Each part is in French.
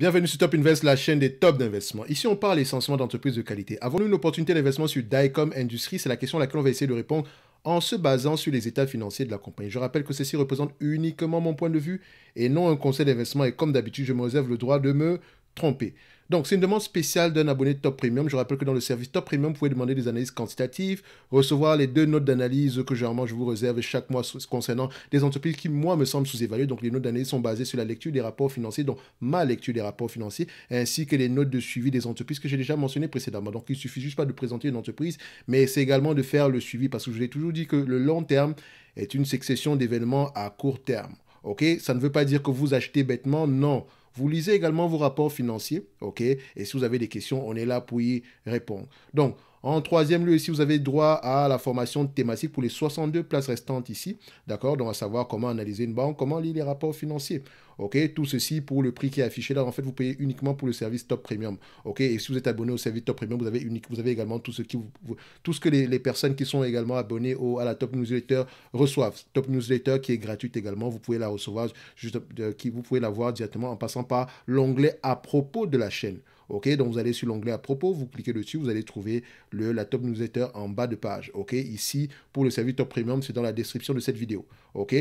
Bienvenue sur Top Invest, la chaîne des tops d'investissement. Ici, on parle essentiellement d'entreprises de qualité. Avons-nous une opportunité d'investissement sur Dicom Industries C'est la question à laquelle on va essayer de répondre en se basant sur les états financiers de la compagnie. Je rappelle que ceci représente uniquement mon point de vue et non un conseil d'investissement. Et comme d'habitude, je me réserve le droit de me tromper. Donc, c'est une demande spéciale d'un abonné Top Premium. Je rappelle que dans le service Top Premium, vous pouvez demander des analyses quantitatives, recevoir les deux notes d'analyse que généralement je vous réserve chaque mois concernant des entreprises qui, moi, me semblent sous-évaluées. Donc, les notes d'analyse sont basées sur la lecture des rapports financiers, donc ma lecture des rapports financiers, ainsi que les notes de suivi des entreprises que j'ai déjà mentionnées précédemment. Donc, il suffit juste pas de présenter une entreprise, mais c'est également de faire le suivi parce que je l'ai toujours dit que le long terme est une succession d'événements à court terme. OK Ça ne veut pas dire que vous achetez bêtement, non. Vous lisez également vos rapports financiers, ok Et si vous avez des questions, on est là pour y répondre. Donc, en troisième lieu, ici, vous avez droit à la formation thématique pour les 62 places restantes ici. D'accord Donc, va savoir comment analyser une banque, comment lire les rapports financiers. OK Tout ceci pour le prix qui est affiché là. En fait, vous payez uniquement pour le service Top Premium. OK Et si vous êtes abonné au service Top Premium, vous avez, vous avez également tout ce, tout ce que les, personnes qui sont également abonnées au, à la Top Newsletter reçoivent. Top Newsletter qui est gratuite également. Vous pouvez la recevoir, juste, euh, vous pouvez la voir directement en passant par l'onglet à propos de la chaîne. Ok, donc vous allez sur l'onglet à propos, vous cliquez dessus, vous allez trouver le, la top newsletter en bas de page. ici pour le service top premium, c'est dans la description de cette vidéo. Ok,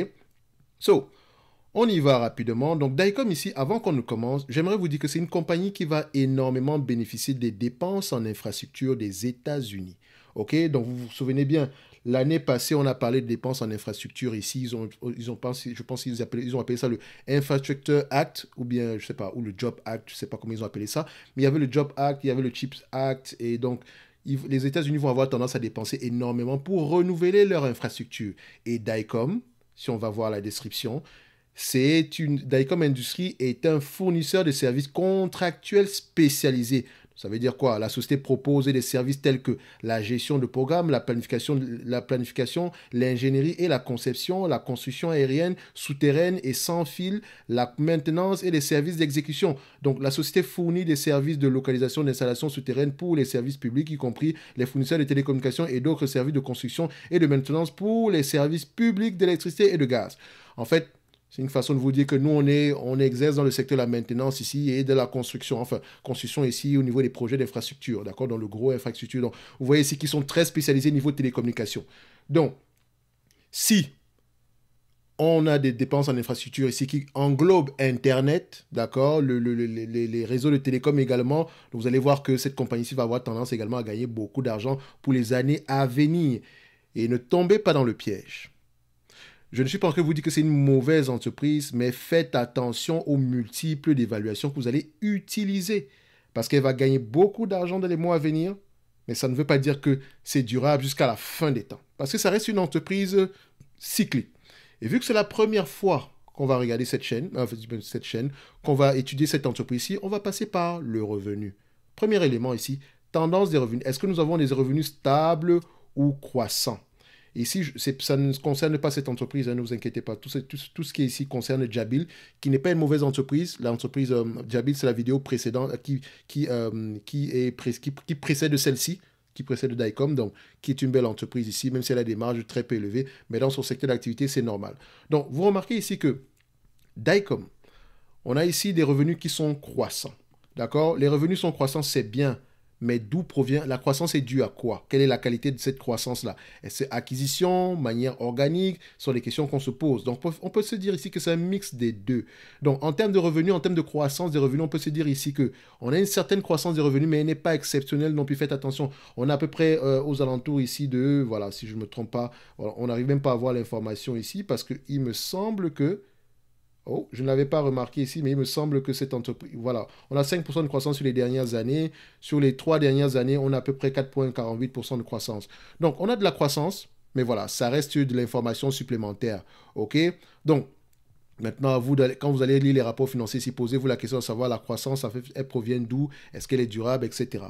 so on y va rapidement. Donc, Dicom ici, avant qu'on ne commence, j'aimerais vous dire que c'est une compagnie qui va énormément bénéficier des dépenses en infrastructure des États-Unis. OK Donc, vous vous souvenez bien, L'année passée, on a parlé de dépenses en infrastructure ici. Ils ont, ils ont pensé, je pense qu'ils ils ont appelé ça le Infrastructure Act ou bien, je sais pas, ou le Job Act, je sais pas comment ils ont appelé ça. Mais il y avait le Job Act, il y avait le Chips Act. Et donc, les États-Unis vont avoir tendance à dépenser énormément pour renouveler leur infrastructure. Et DICOM, si on va voir la description, c'est une Dicom Industries est un fournisseur de services contractuels spécialisés ça veut dire quoi La société propose des services tels que la gestion de programmes, la planification, la planification, l'ingénierie et la conception, la construction aérienne, souterraine et sans fil, la maintenance et les services d'exécution. Donc la société fournit des services de localisation d'installations souterraines pour les services publics, y compris les fournisseurs de télécommunications et d'autres services de construction et de maintenance pour les services publics d'électricité et de gaz. En fait, c'est une façon de vous dire que nous, on, est, on exerce dans le secteur de la maintenance ici et de la construction, enfin, construction ici au niveau des projets d'infrastructure, d'accord, dans le gros infrastructure. Donc, vous voyez ici qu'ils sont très spécialisés au niveau de télécommunication. Donc, si on a des dépenses en infrastructure ici qui englobent Internet, d'accord, les, réseaux de télécom également. vous allez voir que cette compagnie ici va avoir tendance également à gagner beaucoup d'argent pour les années à venir. Et ne tombez pas dans le piège. Je ne suis pas en train de vous dire que c'est une mauvaise entreprise, mais faites attention aux multiples d'évaluations que vous allez utiliser. Parce qu'elle va gagner beaucoup d'argent dans les mois à venir, mais ça ne veut pas dire que c'est durable jusqu'à la fin des temps. Parce que ça reste une entreprise cyclique. Et vu que c'est la première fois qu'on va regarder cette chaîne, euh, cette chaîne, qu'on va étudier cette entreprise ici, on va passer par le revenu. Premier élément ici, tendance des revenus. Est-ce que nous avons des revenus stables ou croissants Ici, ça ne concerne pas cette entreprise, hein, ne vous inquiétez pas. Tout ce, qui est ici concerne Jabil, qui n'est pas une mauvaise entreprise. L'entreprise euh, Jabil, c'est la vidéo précédente qui, qui, euh, est, qui, précède celle-ci, qui précède DICOM, donc qui est une belle entreprise ici, même si elle a des marges très peu élevées. Mais dans son secteur d'activité, c'est normal. Donc, vous remarquez ici que DICOM, on a ici des revenus qui sont croissants. D'accord Les revenus sont croissants, c'est bien mais d'où provient la croissance est due à quoi Quelle est la qualité de cette croissance-là Est-ce acquisition, manière organique Ce sont les questions qu'on se pose. Donc on peut se dire ici que c'est un mix des deux. Donc en termes de revenus, en termes de croissance des revenus, on peut se dire ici que on a une certaine croissance des revenus, mais elle n'est pas exceptionnelle non plus. Faites attention, on est à peu près euh, aux alentours ici de, voilà, si je ne me trompe pas, on n'arrive même pas à voir l'information ici parce qu'il me semble que Oh, je ne l'avais pas remarqué ici, mais il me semble que cette entreprise... Voilà, on a 5% de croissance sur les dernières années. Sur les trois dernières années, on a à peu près 4,48% de croissance. Donc, on a de la croissance, mais voilà, ça reste de l'information supplémentaire. OK Donc, Maintenant, vous, quand vous allez lire les rapports financiers, si posez-vous la question de savoir la croissance, elle provient d'où, est-ce qu'elle est durable, etc.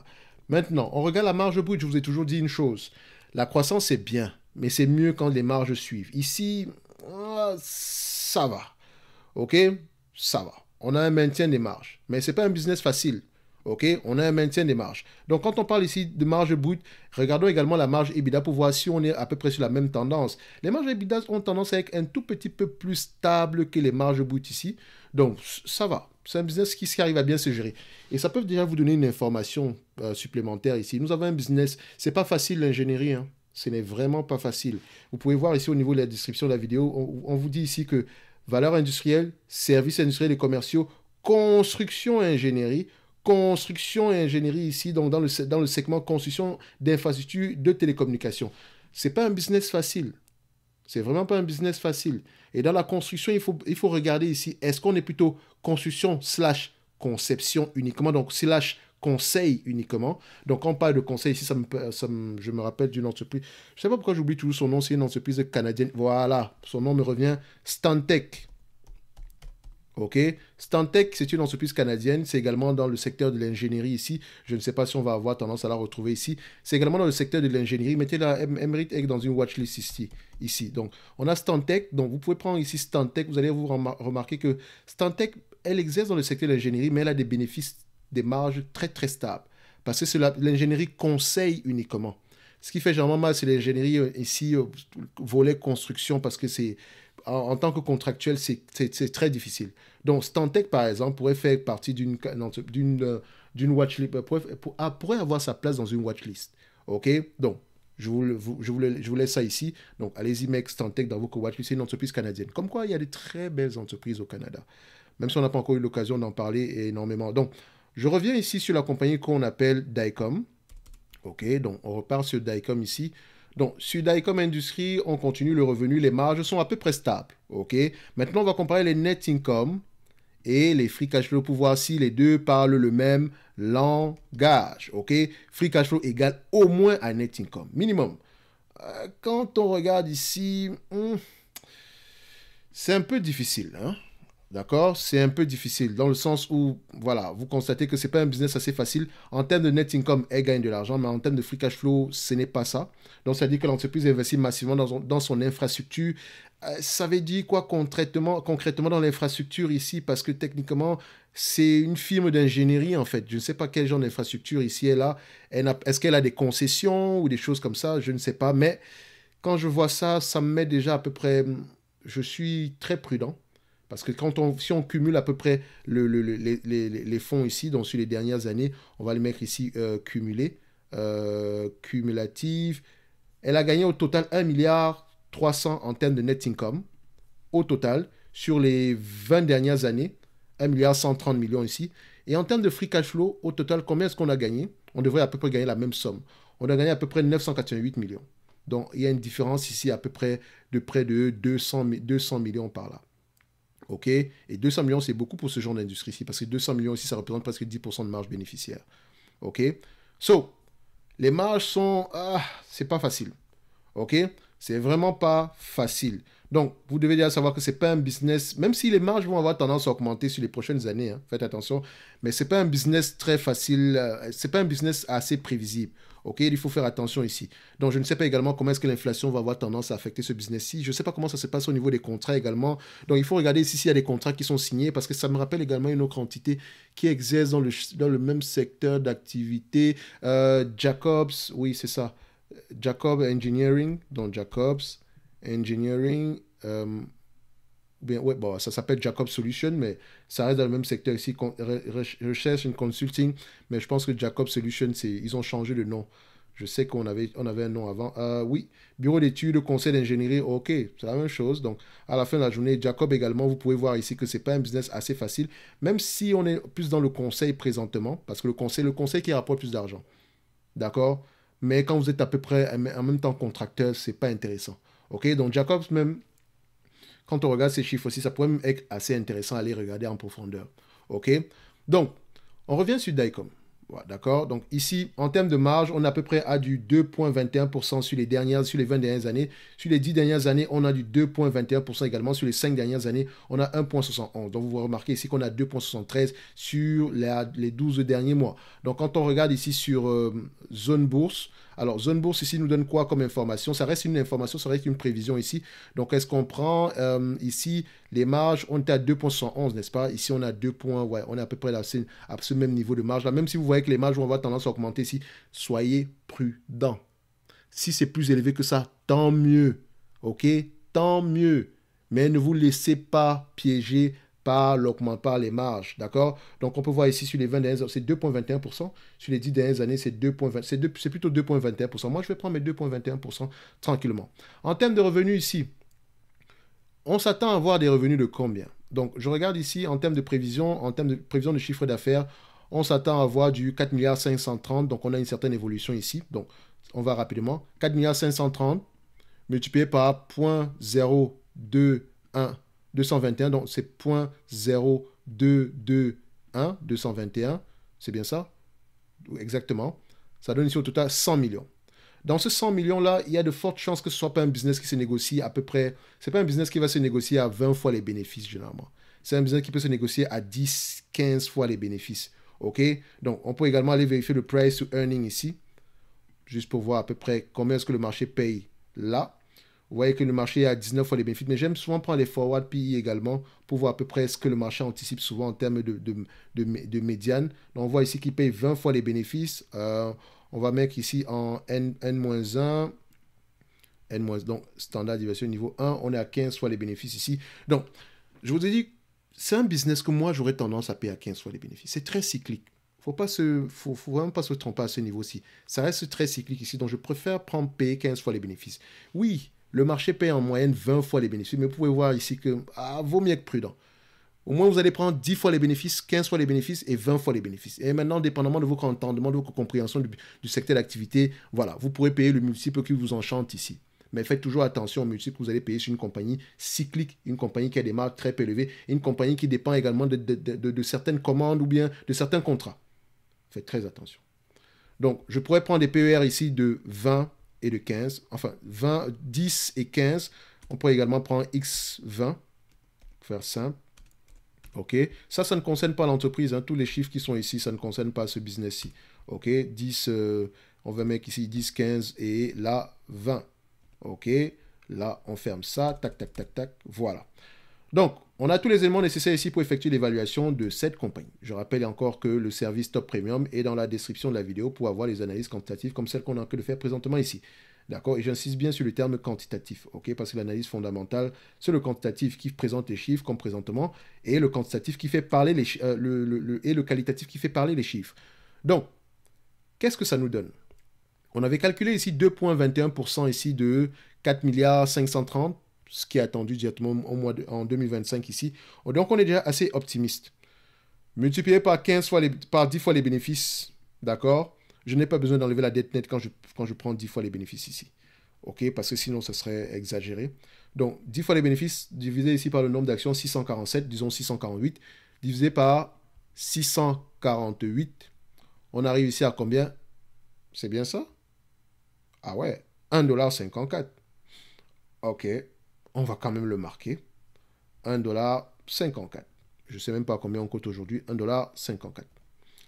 Maintenant, on regarde la marge brute. Je vous ai toujours dit une chose. La croissance, c'est bien, mais c'est mieux quand les marges suivent. Ici, ah, ça va. OK Ça va. On a un maintien des marges. Mais ce n'est pas un business facile. OK On a un maintien des marges. Donc, quand on parle ici de marge brute, regardons également la marge EBITDA pour voir si on est à peu près sur la même tendance. Les marges EBITDA ont tendance à être un tout petit peu plus stable que les marges brutes ici. Donc, ça va. C'est un business qui, arrive à bien se gérer. Et ça peut déjà vous donner une information euh, supplémentaire ici. Nous avons un business. C'est pas facile l'ingénierie. Hein. Ce n'est vraiment pas facile. Vous pouvez voir ici au niveau de la description de la vidéo, on vous dit ici que valeurs industrielles, services industriels et commerciaux, construction et ingénierie, construction et ingénierie ici, donc dans le, dans le segment construction d'infrastructures de télécommunications. Ce n'est pas un business facile. C'est vraiment pas un business facile. Et dans la construction, il faut, il faut regarder ici, est-ce qu'on est plutôt construction slash conception uniquement, donc slash conseil uniquement. Donc, on parle de conseil ici, ça me, je me rappelle d'une entreprise. Je ne sais pas pourquoi j'oublie toujours son nom, c'est une entreprise canadienne. Voilà, son nom me revient, Stantec. OK Stantec, c'est une entreprise canadienne. C'est également dans le secteur de l'ingénierie ici. Je ne sais pas si on va avoir tendance à la retrouver ici. C'est également dans le secteur de l'ingénierie. Mettez la emerit dans une watchlist ici, ici. Donc, on a Stantec. Donc, vous pouvez prendre ici Stantec. Vous allez vous remarquer que Stantec, elle exerce dans le secteur de l'ingénierie, mais elle a des bénéfices des marges très très stables. Parce que c'est l'ingénierie conseille uniquement. Ce qui fait généralement mal, c'est l'ingénierie euh, ici, euh, volet construction, parce que c'est en, tant que contractuel, c'est très difficile. Donc, Stantec, par exemple, pourrait faire partie d'une euh, watchlist, pourrait, pour, ah, pourrait avoir sa place dans une watchlist. OK Donc, je vous, je, vous je laisse ça ici. Donc, allez-y, mec, Stantec, dans vos watchlists, c'est une entreprise canadienne. Comme quoi, il y a des très belles entreprises au Canada. Même si on n'a pas encore eu l'occasion d'en parler énormément. Donc, je reviens ici sur la compagnie qu'on appelle Dicom. OK, donc on repart sur Dicom ici. Donc, sur Dicom Industries, on continue le revenu, les marges sont à peu près stables. OK Maintenant, on va comparer les net income et les free cash flow pour voir si les deux parlent le même langage. OK Free cash flow égale au moins à net income, minimum. Euh, quand on regarde ici, hmm, c'est un peu difficile. Hein? D'accord C'est un peu difficile dans le sens où, voilà, vous constatez que ce n'est pas un business assez facile. En termes de net income, elle gagne de l'argent, mais en termes de free cash flow, ce n'est pas ça. Donc, ça dit dire que l'entreprise investit massivement dans son, dans son infrastructure. Euh, ça veut dire quoi concrètement, dans l'infrastructure ici Parce que techniquement, c'est une firme d'ingénierie en fait. Je ne sais pas quel genre d'infrastructure ici elle a. Est-ce qu'elle a des concessions ou des choses comme ça Je ne sais pas. Mais quand je vois ça, ça me met déjà à peu près. Je suis très prudent parce que quand on, si on cumule à peu près les, fonds ici, donc sur les dernières années, on va les mettre ici cumulés, euh, euh Elle a gagné au total 1 milliard 300 en termes de net income. Au total, sur les 20 dernières années, 1 milliard 130 millions ici. Et en termes de free cash flow, au total, combien est-ce qu'on a gagné On devrait à peu près gagner la même somme. On a gagné à peu près 988 millions. Donc, il y a une différence ici à peu près de près de 200, 200 millions par là. OK Et 200 millions, c'est beaucoup pour ce genre d'industrie-ci, parce que 200 millions ici, ça représente presque 10% de marge bénéficiaire. OK So, les marges sont... Ah, c'est pas facile. OK C'est vraiment pas facile. Donc, vous devez déjà savoir que ce n'est pas un business, même si les marges vont avoir tendance à augmenter sur les prochaines années, hein. faites attention, mais ce n'est pas un business très facile, euh, C'est ce n'est pas un business assez prévisible. OK, il faut faire attention ici. Donc, je ne sais pas également comment est-ce que l'inflation va avoir tendance à affecter ce business-ci. Je ne sais pas comment ça se passe au niveau des contrats également. Donc, il faut regarder ici s'il y a des contrats qui sont signés parce que ça me rappelle également une autre entité qui exerce dans le, dans le même secteur d'activité. Euh, Jacobs, oui, c'est ça. Jacob Engineering, donc Jacobs. Engineering, euh, ouais, bon, ça s'appelle Jacob Solution, mais ça reste dans le même secteur ici, recherche and consulting, mais je pense que Jacob Solution, ils ont changé le nom. Je sais qu'on avait, on avait un nom avant. Ah oui, bureau d'études, conseil d'ingénierie, ok, c'est la même chose. Donc, à la fin de la journée, Jacob également, vous pouvez voir ici que ce n'est pas un business assez facile, même si on est plus dans le conseil présentement, parce que le conseil, le conseil qui rapporte plus d'argent. D'accord Mais quand vous êtes à peu près en même temps contracteur, ce n'est pas intéressant donc Jacobs, même quand on regarde ces chiffres aussi, ça pourrait même être assez intéressant à les regarder en profondeur. Ok, donc on revient sur Dicom. D'accord Donc ici, en termes de marge, on a à peu près à du 2,21% sur les dernières, sur les 20 dernières années. Sur les 10 dernières années, on a du 2,21% également. Sur les 5 dernières années, on a 1,71. Donc vous remarquez ici qu'on a 2,73 sur les 12 derniers mois. Donc quand on regarde ici sur euh, zone bourse, alors, zone bourse ici nous donne quoi comme information Ça reste une information, ça reste une prévision ici. Donc, est-ce qu'on prend euh, ici les marges On est à 2,111, n'est-ce pas Ici, on a 2 points. Ouais, on est à peu près à ce même niveau de marge. Là, même si vous voyez que les marges vont avoir tendance à augmenter ici, soyez prudent. Si c'est plus élevé que ça, tant mieux. OK Tant mieux. Mais ne vous laissez pas piéger pas l'augmentation pas les marges, d'accord Donc on peut voir ici sur les 20 dernières années, c'est 2,21%, sur les 10 dernières années, c'est 2,20, c'est plutôt 2,21%. Moi, je vais prendre mes 2,21% tranquillement. En termes de revenus ici, on s'attend à avoir des revenus de combien Donc je regarde ici en termes de prévision, en termes de prévision de chiffre d'affaires, on s'attend à avoir du 4 milliards donc on a une certaine évolution ici. Donc on va rapidement, 4 milliards multiplié par 0.021 221, donc c'est 0.0221, 221, c'est bien ça Exactement. Ça donne ici au total 100 millions. Dans ce 100 millions-là, il y a de fortes chances que ce soit pas un business qui se négocie à peu près. Ce n'est pas un business qui va se négocier à 20 fois les bénéfices, généralement. C'est un business qui peut se négocier à 10, 15 fois les bénéfices. OK Donc, on peut également aller vérifier le price to earning ici, juste pour voir à peu près combien est-ce que le marché paye là. Vous voyez que le marché est à 19 fois les bénéfices, mais j'aime souvent prendre les forward pays également pour voir à peu près ce que le marché anticipe souvent en termes de, de, médiane. Donc on voit ici qu'il paye 20 fois les bénéfices. Euh, on va mettre ici en N, 1 N-1, donc standard diversion niveau 1, on est à 15 fois les bénéfices ici. Donc, je vous ai dit, c'est un business que moi j'aurais tendance à payer à 15 fois les bénéfices. C'est très cyclique Il ne faut, vraiment pas se tromper à ce niveau-ci. Ça reste très cyclique ici, donc je préfère prendre payer 15 fois les bénéfices. Oui, le marché paye en moyenne 20 fois les bénéfices. Mais vous pouvez voir ici que ah, vaut mieux être prudent. Au moins, vous allez prendre 10 fois les bénéfices, 15 fois les bénéfices et 20 fois les bénéfices. Et maintenant, dépendamment de vos entendements, de votre compréhension du, secteur d'activité, voilà, vous pourrez payer le multiple qui vous enchante ici. Mais faites toujours attention au multiple que vous allez payer sur une compagnie cyclique, une compagnie qui a des marques très élevées, une compagnie qui dépend également de, de certaines commandes ou bien de certains contrats. Faites très attention. Donc, je pourrais prendre des PER ici de 20, et de 15. Enfin, 20, 10 et 15. On pourrait également prendre X20. Faire simple. OK Ça, ça ne concerne pas l'entreprise. Hein. Tous les chiffres qui sont ici, ça ne concerne pas ce business-ci. OK 10, euh, on va mettre ici 10, 15 et là, 20. OK Là, on ferme ça. Tac, tac, tac, tac. Voilà. Donc, on a tous les éléments nécessaires ici pour effectuer l'évaluation de cette compagnie. Je rappelle encore que le service Top Premium est dans la description de la vidéo pour avoir les analyses quantitatives comme celles qu'on a que de faire présentement ici. D'accord Et j'insiste bien sur le terme quantitatif, ok Parce que l'analyse fondamentale, c'est le quantitatif qui présente les chiffres comme présentement et le quantitatif qui fait parler les euh, et le qualitatif qui fait parler les chiffres. Donc, qu'est-ce que ça nous donne On avait calculé ici 2,21% ici de 4 milliards 530 ce qui est attendu directement au mois en 2025 ici. Oh, donc, on est déjà assez optimiste. Multiplié par, 15 fois les, par 10 fois les bénéfices, d'accord Je n'ai pas besoin d'enlever la dette nette quand je, quand je prends 10 fois les bénéfices ici. OK Parce que sinon, ce serait exagéré. Donc, 10 fois les bénéfices, divisé ici par le nombre d'actions, 647, disons 648, divisé par 648, on arrive ici à combien C'est bien ça Ah ouais, 1,54$. OK, on va quand même le marquer. 1,54$. Je ne sais même pas combien on coûte aujourd'hui. 1,54$.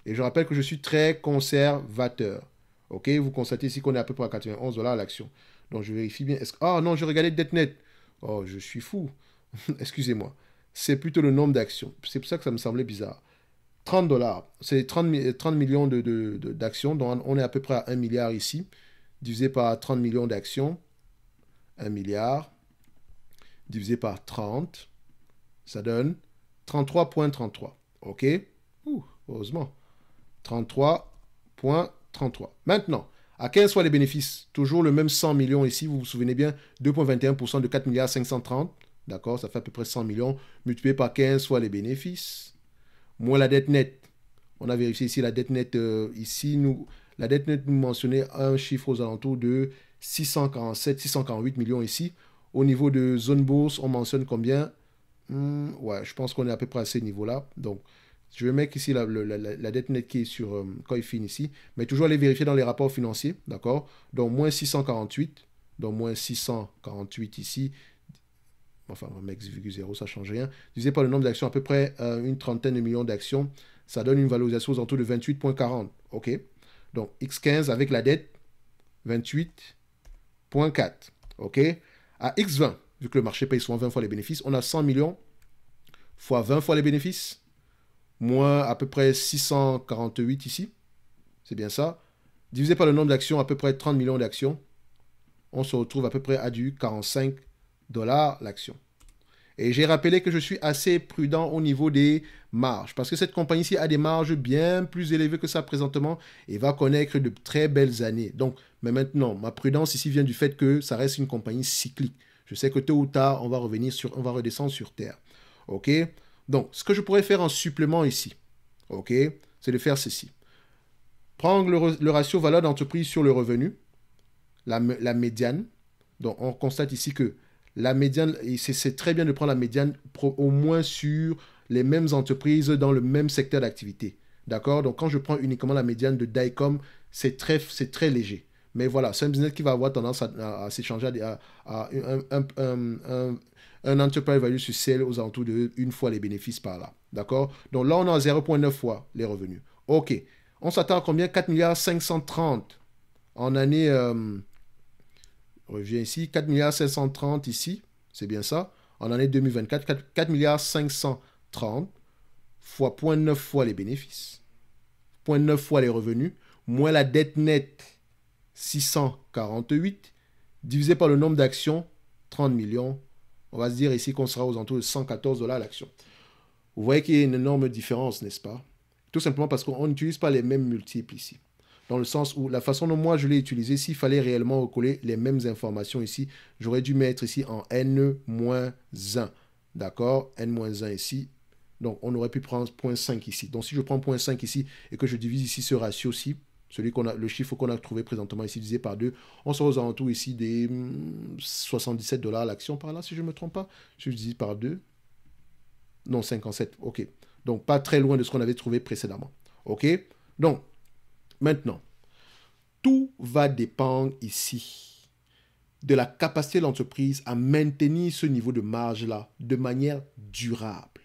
Et je rappelle que je suis très conservateur. OK Vous constatez ici qu'on est à peu près à 91 dollars l'action. Donc je vérifie bien. Ah non, je regardais net. Oh, je suis fou. Excusez-moi. C'est plutôt le nombre d'actions. C'est pour ça que ça me semblait bizarre. 30 dollars. C'est 30, millions de, d'actions. Donc on est à peu près à 1 milliard ici. Divisé par 30 millions d'actions. 1 milliard divisé par 30, ça donne 33.33. OK Heureusement. 33.33. Maintenant, à 15 fois les bénéfices Toujours le même 100 millions ici, vous vous souvenez bien, 2,21% de 4 milliards 530. D'accord Ça fait à peu près 100 millions multiplié par 15 fois les bénéfices. Moins la dette nette. On a vérifié ici la dette nette. Euh, ici, la dette nette nous mentionnait un chiffre aux alentours de 647, 648 millions ici. Au niveau de zone bourse, on mentionne combien hmm, Ouais, je pense qu'on est à peu près à ce niveau là Donc, je vais mettre ici la, la, dette nette qui est sur il euh, Coifin ici, mais toujours aller vérifier dans les rapports financiers, d'accord Donc, moins 648, donc moins 648 ici, enfin, mec 0, ça ne change rien, divisé pas le nombre d'actions, à peu près euh, une trentaine de millions d'actions, ça donne une valorisation aux alentours de 28,40, ok Donc, X15 avec la dette, 28,4, ok à X20, vu que le marché paye souvent 20 fois les bénéfices, on a 100 millions fois 20 fois les bénéfices, moins à peu près 648 ici, c'est bien ça, divisé par le nombre d'actions, à peu près 30 millions d'actions, on se retrouve à peu près à du 45 dollars l'action. Et j'ai rappelé que je suis assez prudent au niveau des marges, parce que cette compagnie-ci a des marges bien plus élevées que ça présentement et va connaître de très belles années. Donc, mais maintenant, ma prudence ici vient du fait que ça reste une compagnie cyclique. Je sais que tôt ou tard, on va revenir sur, on va redescendre sur Terre. OK Donc, ce que je pourrais faire en supplément ici, OK C'est de faire ceci. Prendre le, ratio valeur d'entreprise sur le revenu, la, médiane. Donc, on constate ici que la médiane, c'est très bien de prendre la médiane au moins sur les mêmes entreprises dans le même secteur d'activité. D'accord Donc, quand je prends uniquement la médiane de DICOM, c'est très, très léger. Mais voilà, c'est un business qui va avoir tendance à, s'échanger à, un, un, un, enterprise value sur celle aux alentours de une fois les bénéfices par là. D'accord Donc là, on a 0,9 fois les revenus. OK. On s'attend à combien 4 milliards 530 en année... Euh, reviens revient ici. 4 milliards 530 ici. C'est bien ça. En année 2024, 4, milliards 530 fois 0,9 fois les bénéfices. 0,9 fois les revenus, moins la dette nette 648 divisé par le nombre d'actions, 30 millions. On va se dire ici qu'on sera aux entours de 114 dollars l'action. Vous voyez qu'il y a une énorme différence, n'est-ce pas Tout simplement parce qu'on n'utilise pas les mêmes multiples ici. Dans le sens où la façon dont moi je l'ai utilisé, s'il fallait réellement recoller les mêmes informations ici, j'aurais dû mettre ici en n-1. D'accord n-1 ici. Donc on aurait pu prendre 0.5 ici. Donc si je prends 0.5 ici et que je divise ici ce ratio-ci, celui qu'on a, le chiffre qu'on a trouvé présentement ici divisé par deux, on sera aux tout ici des 77 hmm, dollars l'action par là, si je ne me trompe pas. Si je divise par deux, non, 57, ok. Donc, pas très loin de ce qu'on avait trouvé précédemment. Ok Donc, maintenant, tout va dépendre ici de la capacité de l'entreprise à maintenir ce niveau de marge-là de manière durable.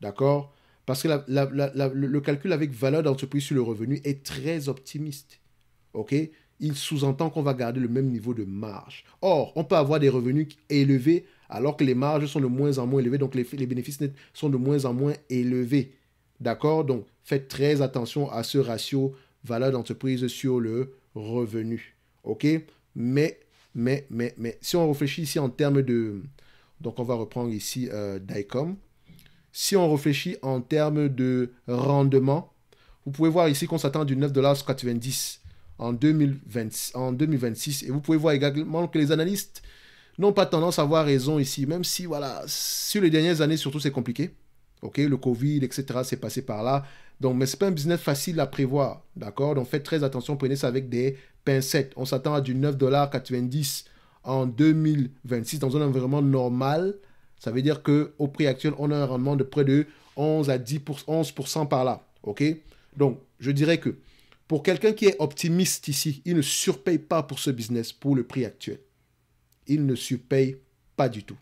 D'accord parce que le calcul avec valeur d'entreprise sur le revenu est très optimiste. OK Il sous-entend qu'on va garder le même niveau de marge. Or, on peut avoir des revenus élevés alors que les marges sont de moins en moins élevées, donc les, bénéfices nets sont de moins en moins élevés. D'accord Donc, faites très attention à ce ratio valeur d'entreprise sur le revenu. OK Mais, mais, mais, mais, si on réfléchit ici en termes de... Donc, on va reprendre ici euh, DICOM. Si on réfléchit en termes de rendement, vous pouvez voir ici qu'on s'attend du 9,90$ en, en 2026. Et vous pouvez voir également que les analystes n'ont pas tendance à avoir raison ici, même si, voilà, sur les dernières années, surtout, c'est compliqué. OK, le Covid, etc., c'est passé par là. Donc, mais ce n'est pas un business facile à prévoir, d'accord Donc, faites très attention, prenez ça avec des pincettes. On s'attend à du 9,90$ en 2026 dans un environnement normal ça veut dire qu'au prix actuel, on a un rendement de près de 11 à 10 11% par là. OK Donc, je dirais que pour quelqu'un qui est optimiste ici, il ne surpaye pas pour ce business, pour le prix actuel. Il ne surpaye pas du tout.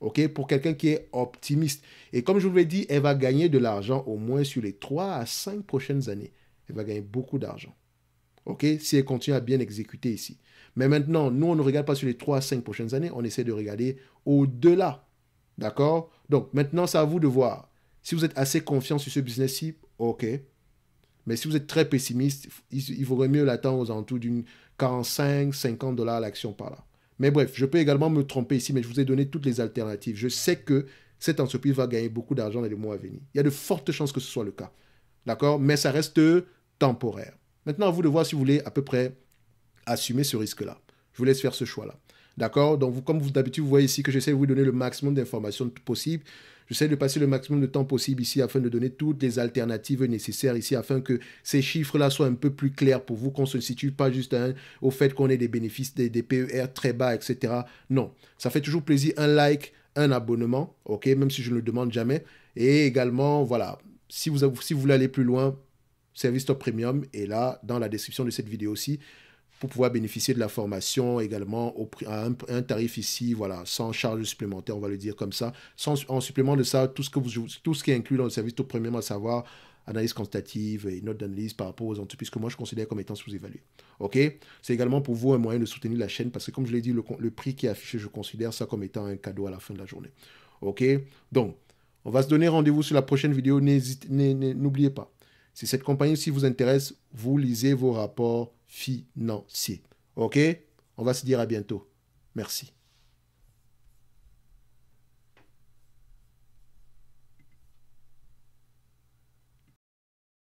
OK Pour quelqu'un qui est optimiste. Et comme je vous l'ai dit, elle va gagner de l'argent au moins sur les 3 à 5 prochaines années. Elle va gagner beaucoup d'argent. OK Si elle continue à bien exécuter ici. Mais maintenant, nous, on ne regarde pas sur les 3 à 5 prochaines années. On essaie de regarder au-delà D'accord Donc maintenant, c'est à vous de voir. Si vous êtes assez confiant sur ce business-ci, ok. Mais si vous êtes très pessimiste, il, vaudrait mieux l'attendre aux alentours d'une 45, 50 dollars l'action par là. Mais bref, je peux également me tromper ici, mais je vous ai donné toutes les alternatives. Je sais que cette entreprise va gagner beaucoup d'argent dans les mois à venir. Il y a de fortes chances que ce soit le cas. D'accord Mais ça reste temporaire. Maintenant, à vous de voir si vous voulez à peu près assumer ce risque-là. Je vous laisse faire ce choix-là. D'accord Donc, vous, comme vous, d'habitude, vous voyez ici que j'essaie de vous donner le maximum d'informations possibles. J'essaie de passer le maximum de temps possible ici afin de donner toutes les alternatives nécessaires ici afin que ces chiffres-là soient un peu plus clairs pour vous, qu'on ne se situe pas juste hein, au fait qu'on ait des bénéfices, des, PER très bas, etc. Non, ça fait toujours plaisir un like, un abonnement, ok, même si je ne le demande jamais. Et également, voilà, si vous, si vous voulez aller plus loin, service top premium est là dans la description de cette vidéo aussi pour pouvoir bénéficier de la formation également au à un, tarif ici, voilà, sans charge supplémentaire, on va le dire comme ça. Sans, en supplément de ça, tout ce, que vous, tout ce qui est inclus dans le service, tout premièrement à savoir analyse quantitative et note d'analyse par rapport aux entreprises que moi je considère comme étant sous évalué OK C'est également pour vous un moyen de soutenir la chaîne parce que comme je l'ai dit, le, prix qui est affiché, je considère ça comme étant un cadeau à la fin de la journée. OK Donc, on va se donner rendez-vous sur la prochaine vidéo. N'oubliez pas, si cette compagnie aussi vous intéresse, vous lisez vos rapports financier. OK On va se dire à bientôt. Merci.